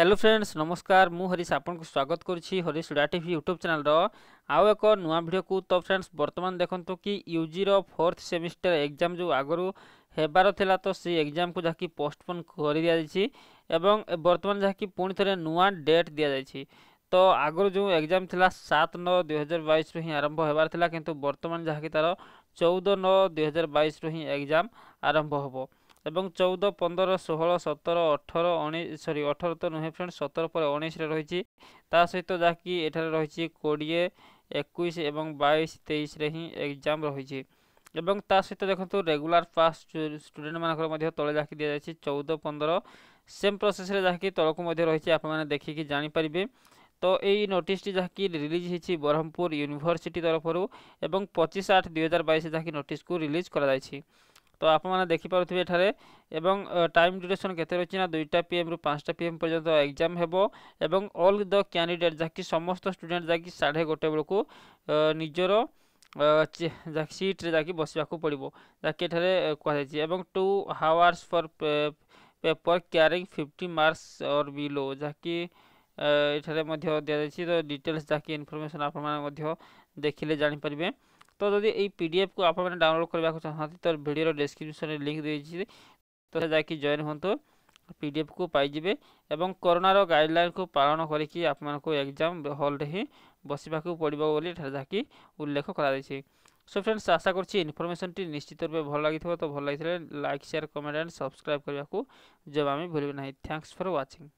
hello friends নমস্কার মু হরিশ আপনার স্বাগত করছি হরিশ ডা টিভি ইউট্যুব চ্যানেল আউ এক নূয়া ভিডিওকু তো ফ্রেন্ডস বর্তমান দেখন্তু কি ইউজির ফোর্থ সেমিস্টার এক্সাম যে আগর ହେବାର ଥିଲା ତ ସେ ଏକ୍ଜାମ୍କୁ ଯାହାକି ପୋଷ୍ଟପୋନ୍ କରିଦିଆଯାଇଛି ଏବଂ ବର୍ତ୍ତମାନ ଯାହାକି ପୁଣି ଥରେ ନୂଆ ଡେଟ୍ ଦିଆଯାଇଛି ତ ଆଗରୁ ଯେଉଁ ଏକ୍ଜାମ୍ ଥିଲା ସାତ ନଅ ଦୁଇହଜାର ବାଇଶରୁ ହିଁ ଆରମ୍ଭ ହେବାର ଥିଲା କିନ୍ତୁ ବର୍ତ୍ତମାନ ଯାହାକି ତା'ର ଚଉଦ ନଅ ଦୁଇହଜାର ବାଇଶରୁ ହିଁ ଏକ୍ଜାମ୍ ଆରମ୍ଭ ହେବ এবং চৌদ পনেরো ষোহল সতেরো অঠর উনিশ সরি অঠর তো নুহে ফ্রেন্ড সতেরো পরে উনিশে রয়েছে তা সহিত যাকি এখানে রয়েছে কোড়িয়ে একুশ এবং বাইশ তেইশে হি এক্সাম রয়েছে এবং তা সহ দেখুন রেগুলার পাস স্টুডেন্ট মানুষ মধ্যে তলে যাকি দিয়ে যাচ্ছে চৌদ পনেরো সেম প্রসেসরে যাকি তলকু মধ্যে রয়েছে আপনার দেখিকি জাঁপারে তো এই নোটিসটি যাকি রিলিজ হয়েছে ব্রহ্মপুর ইউনিভার্সিটি তরফর এবং পঁচিশ আট দুই হাজার বাইশে যাকি নোটিসকে রিলিজ করা যাই তো আপনার দেখিপারে এখানে এবং টাইম ড্যুরেসন কেতে রয়েছে না দুইটা পিএম রু পাঁচটা পিএম পর্যন্ত এক্সাম হব এবং অল দ ক্যাডিডেট যাকি সমস্ত স্টুডেন্ট যাকি সাড়ে গোটে বেড়ে নিজের ଯାହାକି ସିଟ୍ରେ ଯାଇକି ବସିବାକୁ ପଡ଼ିବ ଯାହାକି ଏଠାରେ କୁହାଯାଇଛି ଏବଂ two hours for paper carrying fifty marks or below ଯାହାକି ଏଠାରେ ମଧ୍ୟ ଦିଆଯାଇଛି ତ ଡିଟେଲ୍ସ ଯାହାକି ଇନଫର୍ମେସନ୍ ଆପଣମାନେ ମଧ୍ୟ ଦେଖିଲେ ଜାଣିପାରିବେ ତ ଯଦି ଏଇ ପିଡ଼ିଏଫ୍କୁ ଆପଣମାନେ ଡାଉନଲୋଡ଼୍ କରିବାକୁ ଚାହାନ୍ତି ତ ଭିଡ଼ିଓର ଡେସ୍କ୍ରିପ୍ସନ୍ରେ ଲିଙ୍କ୍ ଦେଇଛି ତ ଯାଇକି ଜଏନ୍ ହୁଅନ୍ତୁ ପିଡ଼ିଏଫ୍କୁ ପାଇଯିବେ ଏବଂ କରୋନାର ଗାଇଡ଼ଲାଇନ୍କୁ ପାଳନ କରିକି ଆପଣମାନଙ୍କୁ ଏକ୍ଜାମ୍ ହଲ୍ରେ ହିଁ ବସିବାକୁ ପଡ଼ିବ ବୋଲି ଏଠାରେ ଯାହାକି ଉଲ୍ଲେଖ କରାଯାଇଛି সো ফ্রেন্ডস আশা করছি ইনফরমেশনটি নিশ্চিত রূপে ভালো লাগি তো ভালো লাগিলে like share comment and subscribe করা জমা আমি ভুলবে না থ্যাঙ্কস ফর ওয়াচিং